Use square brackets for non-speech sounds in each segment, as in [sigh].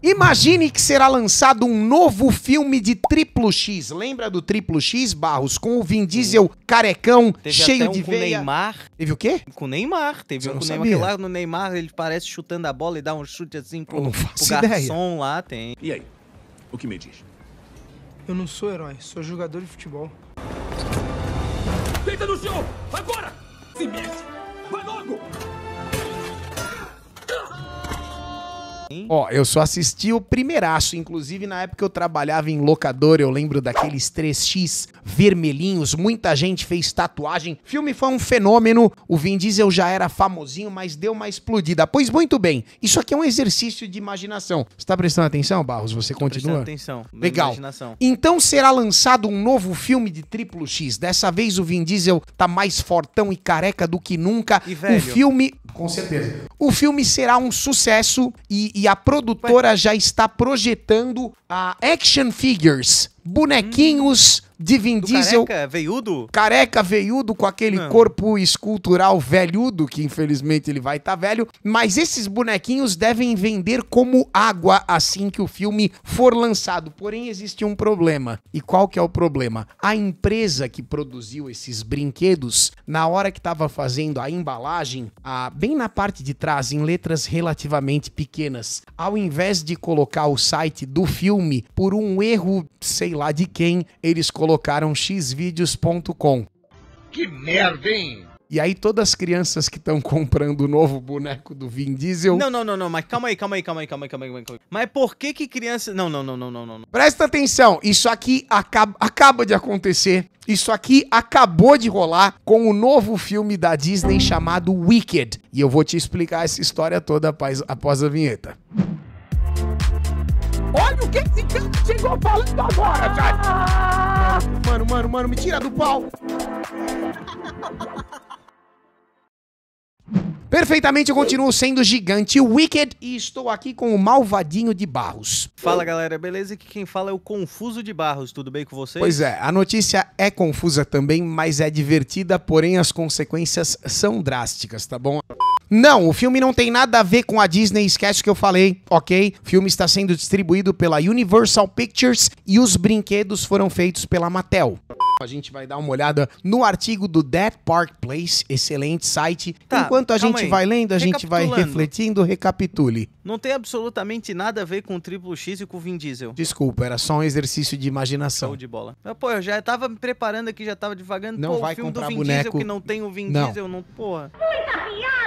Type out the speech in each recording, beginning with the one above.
Imagine que será lançado um novo filme de triplo X. Lembra do triplo X, Barros? Com o Vin Diesel carecão, teve cheio até um de com veia. Neymar. Teve o quê? Com o Neymar. Teve Você um com o Neymar. Que lá no Neymar ele parece chutando a bola e dá um chute assim pro, pro garçom lá. Tem. E aí? O que me diz? Eu não sou herói, sou jogador de futebol. Deita no chão! Agora! Se mexe! Vai logo! Ó, eu só assisti o primeiraço, inclusive na época eu trabalhava em locador, eu lembro daqueles 3x vermelhinhos, muita gente fez tatuagem. O filme foi um fenômeno, o Vin Diesel já era famosinho, mas deu uma explodida. Pois muito bem, isso aqui é um exercício de imaginação. Você tá prestando atenção, Barros? Você Tô continua? atenção. Legal. Então será lançado um novo filme de triplo X. Dessa vez o Vin Diesel tá mais fortão e careca do que nunca. E velho. O filme com certeza. O filme será um sucesso e, e a produtora Vai. já está projetando a action figures bonequinhos hum. de Vin Diesel. Do careca, veiudo? Careca, veiudo, com aquele Não. corpo escultural velhudo, que infelizmente ele vai estar tá velho. Mas esses bonequinhos devem vender como água assim que o filme for lançado. Porém, existe um problema. E qual que é o problema? A empresa que produziu esses brinquedos, na hora que estava fazendo a embalagem, a, bem na parte de trás, em letras relativamente pequenas, ao invés de colocar o site do filme, por um erro, sei lá, lá de quem, eles colocaram xvideos.com. Que merda, hein? E aí todas as crianças que estão comprando o novo boneco do Vin Diesel. Não, não, não, não, mas calma aí, calma aí, calma aí, calma aí, calma aí. Calma aí. Mas por que que criança. Não, não, não, não, não, não. Presta atenção, isso aqui acaba, acaba de acontecer. Isso aqui acabou de rolar com o novo filme da Disney chamado Wicked. E eu vou te explicar essa história toda após, após a vinheta. Olha o que esse canto chegou falando agora, Jade! Ah! Mano, mano, mano, me tira do pau! [laughs] Perfeitamente, eu continuo sendo gigante Wicked e estou aqui com o Malvadinho de Barros. Fala galera, beleza? Que quem fala é o Confuso de Barros, tudo bem com vocês? Pois é, a notícia é confusa também, mas é divertida, porém as consequências são drásticas, tá bom? Não, o filme não tem nada a ver com a Disney, esquece o que eu falei, ok? O filme está sendo distribuído pela Universal Pictures e os brinquedos foram feitos pela Mattel. A gente vai dar uma olhada no artigo do Death Park Place, excelente site. Tá, Enquanto a gente aí. vai lendo, a gente vai refletindo, recapitule. Não tem absolutamente nada a ver com o Triplo X e com o Vin Diesel. Desculpa, era só um exercício de imaginação. Show de bola. Mas, pô, eu já tava me preparando aqui, já tava devagando. Não pô, vai o filme comprar do Vin boneco. Diesel que não tem o Vin não. Diesel, não, porra. Muita piada!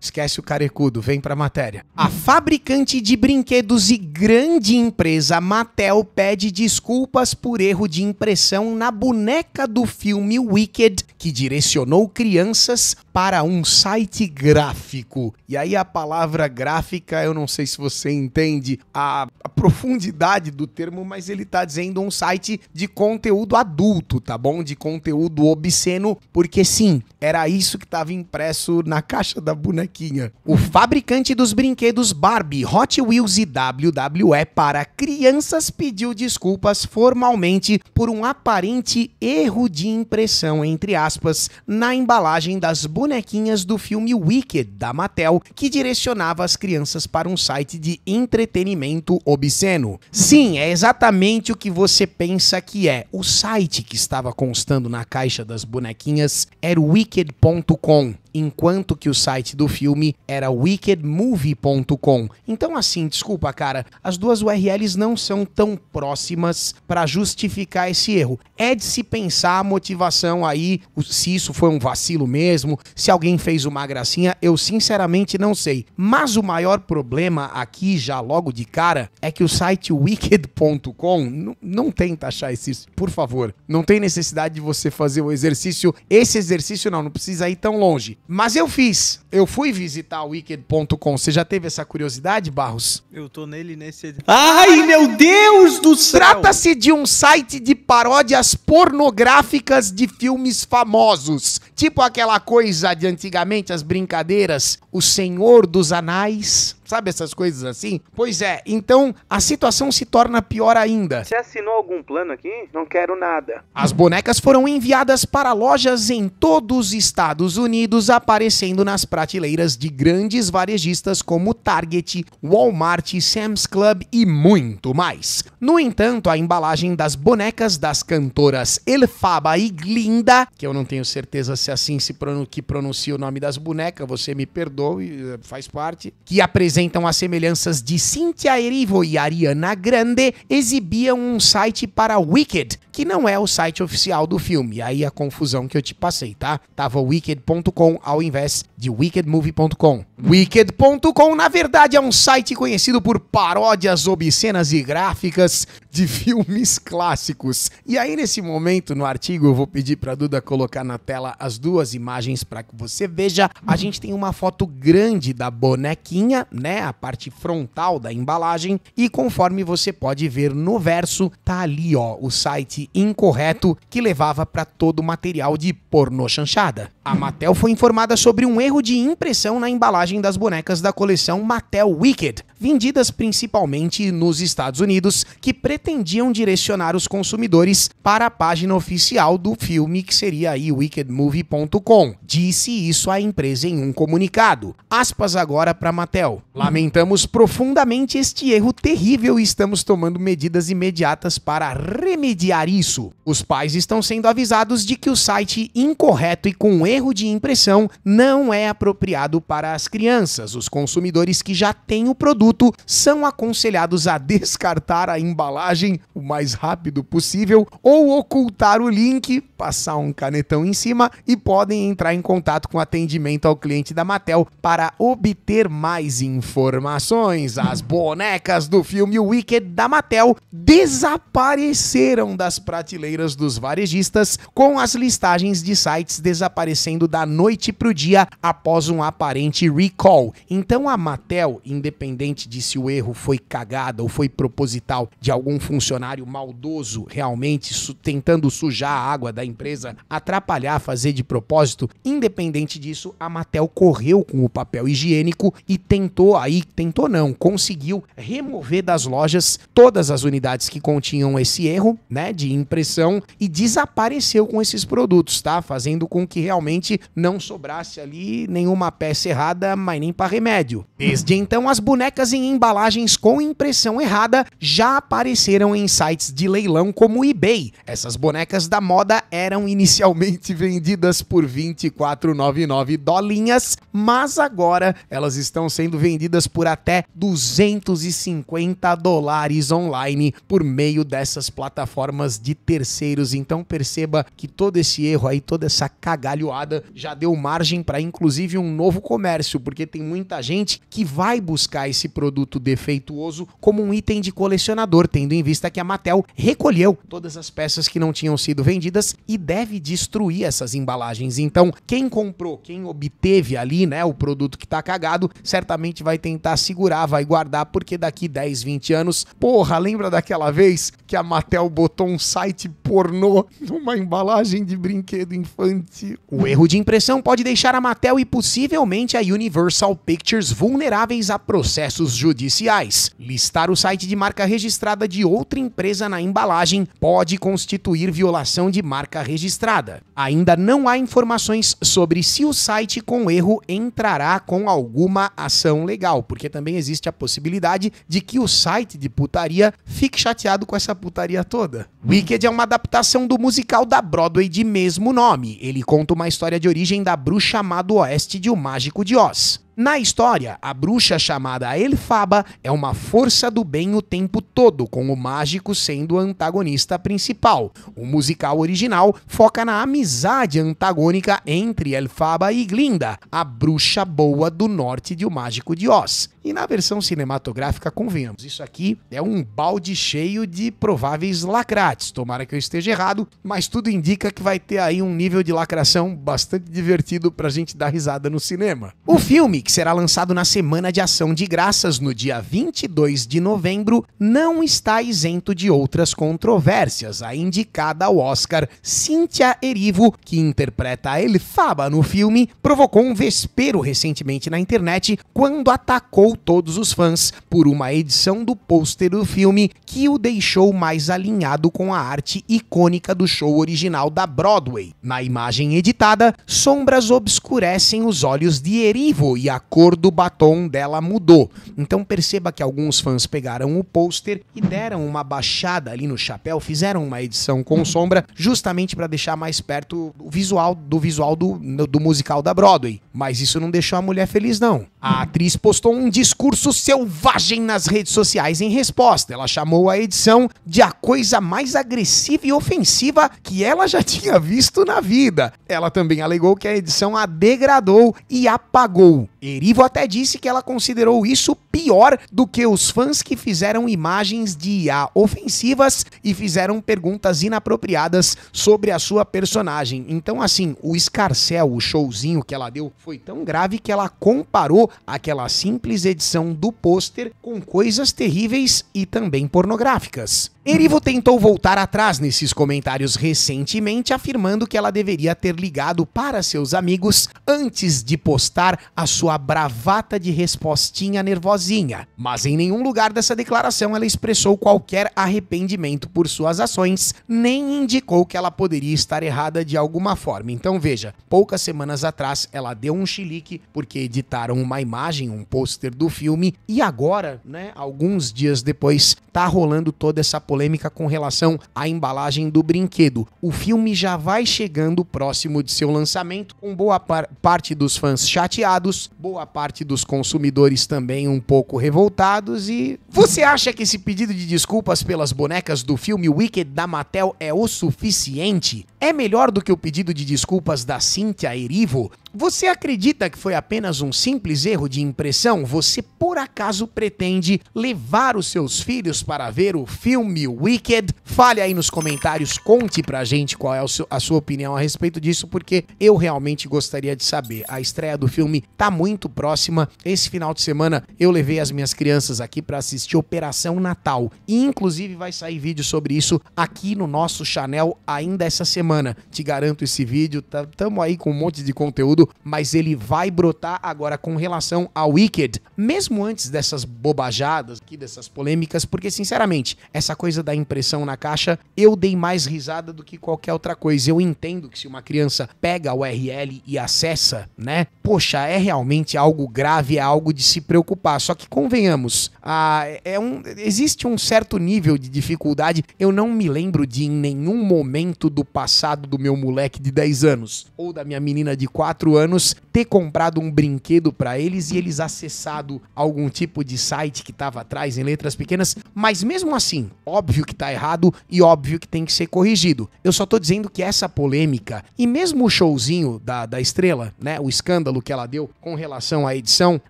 Esquece o carecudo, vem pra matéria. A fabricante de brinquedos e grande empresa Mattel pede desculpas por erro de impressão na boneca do filme Wicked, que direcionou crianças para um site gráfico. E aí a palavra gráfica, eu não sei se você entende a, a profundidade do termo, mas ele tá dizendo um site de conteúdo adulto, tá bom? De conteúdo obsceno, porque sim, era isso que estava impresso na caixa da boneca bonequinha. O fabricante dos brinquedos Barbie, Hot Wheels e WWE para crianças pediu desculpas formalmente por um aparente erro de impressão, entre aspas, na embalagem das bonequinhas do filme Wicked, da Mattel, que direcionava as crianças para um site de entretenimento obsceno. Sim, é exatamente o que você pensa que é. O site que estava constando na caixa das bonequinhas era wicked.com enquanto que o site do filme era wickedmovie.com. Então, assim, desculpa, cara, as duas URLs não são tão próximas para justificar esse erro. É de se pensar a motivação aí, se isso foi um vacilo mesmo, se alguém fez uma gracinha, eu sinceramente não sei. Mas o maior problema aqui, já logo de cara, é que o site wicked.com não tenta achar esses, por favor. Não tem necessidade de você fazer o exercício. Esse exercício não, não precisa ir tão longe. Mas eu fiz. Eu fui visitar o wicked.com. Você já teve essa curiosidade, Barros? Eu tô nele nesse. Ai, meu Deus do céu! Trata-se de um site de paródias pornográficas de filmes famosos. Tipo aquela coisa de antigamente, as brincadeiras. O Senhor dos Anais. Sabe essas coisas assim? Pois é, então a situação se torna pior ainda. Você assinou algum plano aqui? Não quero nada. As bonecas foram enviadas para lojas em todos os Estados Unidos, aparecendo nas prateleiras de grandes varejistas como Target, Walmart, Sam's Club e muito mais. No entanto, a embalagem das bonecas das cantoras Elfaba e Glinda, que eu não tenho certeza se é assim se que pronuncia o nome das bonecas, você me perdoe, eh, faz parte, que apresenta apresentam as semelhanças de Cynthia Erivo e Ariana Grande, exibiam um site para Wicked, que não é o site oficial do filme. Aí a confusão que eu te passei, tá? Tava wicked.com ao invés de wickedmovie.com. Wicked.com, na verdade, é um site conhecido por paródias obscenas e gráficas de [laughs] filmes clássicos. E aí, nesse momento, no artigo, eu vou pedir para Duda colocar na tela as duas imagens para que você veja. A gente tem uma foto grande da bonequinha, né? A parte frontal da embalagem. E conforme você pode ver no verso, tá ali, ó, o site incorreto que levava para todo o material de pornô chanchada. A Mattel foi informada sobre um erro de impressão na embalagem das bonecas da coleção Mattel Wicked, vendidas principalmente nos Estados Unidos, que pretendem pretendiam direcionar os consumidores para a página oficial do filme, que seria aí wickedmovie.com. Disse isso a empresa em um comunicado. Aspas agora para Mattel. Lamentamos profundamente este erro terrível e estamos tomando medidas imediatas para remediar isso. Os pais estão sendo avisados de que o site incorreto e com erro de impressão não é apropriado para as crianças. Os consumidores que já têm o produto são aconselhados a descartar a embalagem imagem o mais rápido possível ou ocultar o link, passar um canetão em cima e podem entrar em contato com atendimento ao cliente da Mattel para obter mais informações. As bonecas do filme Wicked da Mattel desapareceram das prateleiras dos varejistas, com as listagens de sites desaparecendo da noite para o dia após um aparente recall. Então a Mattel, independente de se o erro foi cagada ou foi proposital de algum funcionário maldoso realmente su tentando sujar a água da empresa, atrapalhar, fazer de propósito. Independente disso, a Matel correu com o papel higiênico e tentou aí, tentou não, conseguiu remover das lojas todas as unidades que continham esse erro, né, de impressão e desapareceu com esses produtos, tá? Fazendo com que realmente não sobrasse ali nenhuma peça errada, mas nem para remédio. Hum. Desde então, as bonecas em embalagens com impressão errada já apareceram apareceram em sites de leilão como o eBay. Essas bonecas da moda eram inicialmente vendidas por 24,99 dolinhas, mas agora elas estão sendo vendidas por até 250 dólares online por meio dessas plataformas de terceiros. Então perceba que todo esse erro aí, toda essa cagalhoada já deu margem para inclusive um novo comércio, porque tem muita gente que vai buscar esse produto defeituoso como um item de colecionador, tendo em vista que a Mattel recolheu todas as peças que não tinham sido vendidas e deve destruir essas embalagens. Então, quem comprou, quem obteve ali, né, o produto que tá cagado, certamente vai tentar segurar, vai guardar, porque daqui 10, 20 anos, porra, lembra daquela vez que a Mattel botou um site pornô numa embalagem de brinquedo infantil? O erro de impressão pode deixar a Mattel e possivelmente a Universal Pictures vulneráveis a processos judiciais. Listar o site de marca registrada de outra empresa na embalagem pode constituir violação de marca registrada. Ainda não há informações sobre se o site com erro entrará com alguma ação legal, porque também existe a possibilidade de que o site de putaria fique chateado com essa putaria toda. Wicked é uma adaptação do musical da Broadway de mesmo nome. Ele conta uma história de origem da bruxa amada do oeste de O Mágico de Oz. Na história, a bruxa chamada Elfaba é uma força do bem o tempo todo, com o mágico sendo o antagonista principal. O musical original foca na amizade antagônica entre Elfaba e Glinda, a bruxa boa do norte de O Mágico de Oz. E na versão cinematográfica, convenhamos, isso aqui é um balde cheio de prováveis lacrates. Tomara que eu esteja errado, mas tudo indica que vai ter aí um nível de lacração bastante divertido pra gente dar risada no cinema. O filme, que será lançado na Semana de Ação de Graças no dia 22 de novembro, não está isento de outras controvérsias. A indicada ao Oscar, Cynthia Erivo, que interpreta a Elfaba no filme, provocou um vespero recentemente na internet quando atacou todos os fãs por uma edição do pôster do filme que o deixou mais alinhado com a arte icônica do show original da Broadway. Na imagem editada, sombras obscurecem os olhos de Erivo e a a cor do batom dela mudou. Então perceba que alguns fãs pegaram o pôster e deram uma baixada ali no chapéu, fizeram uma edição com sombra, justamente para deixar mais perto o visual do visual do, do musical da Broadway. Mas isso não deixou a mulher feliz, não. A atriz postou um discurso selvagem nas redes sociais em resposta. Ela chamou a edição de a coisa mais agressiva e ofensiva que ela já tinha visto na vida. Ela também alegou que a edição a degradou e apagou Erivo até disse que ela considerou isso pior do que os fãs que fizeram imagens de IA ofensivas e fizeram perguntas inapropriadas sobre a sua personagem. Então, assim, o escarcel, o showzinho que ela deu, foi tão grave que ela comparou aquela simples edição do pôster com coisas terríveis e também pornográficas. Erivo tentou voltar atrás nesses comentários recentemente, afirmando que ela deveria ter ligado para seus amigos antes de postar a sua bravata de respostinha nervosinha, mas em nenhum lugar dessa declaração ela expressou qualquer arrependimento por suas ações, nem indicou que ela poderia estar errada de alguma forma. Então veja, poucas semanas atrás ela deu um chilique porque editaram uma imagem, um pôster do filme, e agora, né, alguns dias depois, tá rolando toda essa polêmica com relação à embalagem do brinquedo. O filme já vai chegando próximo de seu lançamento, com boa par parte dos fãs chateados, boa parte dos consumidores também um pouco revoltados. E você acha que esse pedido de desculpas pelas bonecas do filme Wicked da Mattel é o suficiente? É melhor do que o pedido de desculpas da Cynthia Erivo, você acredita que foi apenas um simples erro de impressão? Você por acaso pretende levar os seus filhos para ver o filme Wicked? Fale aí nos comentários, conte pra gente qual é a sua opinião a respeito disso, porque eu realmente gostaria de saber. A estreia do filme tá muito próxima. Esse final de semana eu levei as minhas crianças aqui para assistir Operação Natal. E inclusive vai sair vídeo sobre isso aqui no nosso canal ainda essa semana. Te garanto esse vídeo, tá, tamo aí com um monte de conteúdo mas ele vai brotar agora com relação ao Wicked, mesmo antes dessas bobajadas aqui, dessas polêmicas, porque sinceramente, essa coisa da impressão na caixa, eu dei mais risada do que qualquer outra coisa. Eu entendo que se uma criança pega o URL e acessa, né? Poxa, é realmente algo grave, é algo de se preocupar. Só que convenhamos, ah, é um, existe um certo nível de dificuldade. Eu não me lembro de em nenhum momento do passado do meu moleque de 10 anos ou da minha menina de 4 anos, ter comprado um brinquedo para eles e eles acessado algum tipo de site que estava atrás em letras pequenas, mas mesmo assim, óbvio que tá errado e óbvio que tem que ser corrigido. Eu só tô dizendo que essa polêmica e mesmo o showzinho da, da estrela, né, o escândalo que ela deu com relação à edição,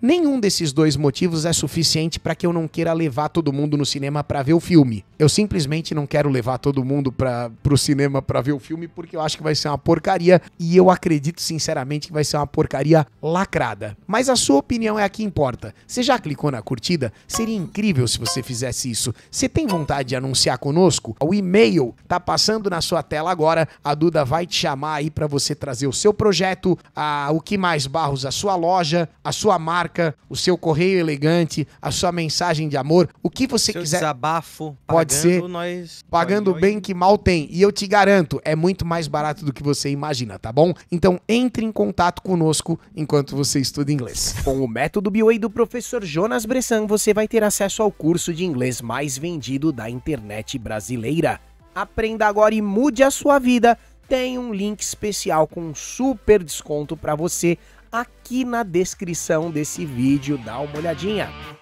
nenhum desses dois motivos é suficiente para que eu não queira levar todo mundo no cinema para ver o filme. Eu simplesmente não quero levar todo mundo para pro cinema para ver o filme porque eu acho que vai ser uma porcaria e eu acredito sinceramente que vai ser uma porcaria lacrada. Mas a sua opinião é a que importa. Você já clicou na curtida? Seria incrível se você fizesse isso. Você tem vontade de anunciar conosco? O e-mail tá passando na sua tela agora. A Duda vai te chamar aí para você trazer o seu projeto, a o que mais Barros, a sua loja, a sua marca, o seu correio elegante, a sua mensagem de amor, o que você seu quiser. Desabafo, pode ser nós pagando nós, bem nós. que mal tem. E eu te garanto, é muito mais barato do que você imagina, tá bom? Então entre em contato contato conosco enquanto você estuda inglês. Com o método BOA do professor Jonas Bressan, você vai ter acesso ao curso de inglês mais vendido da internet brasileira. Aprenda agora e mude a sua vida. Tem um link especial com um super desconto para você aqui na descrição desse vídeo. Dá uma olhadinha.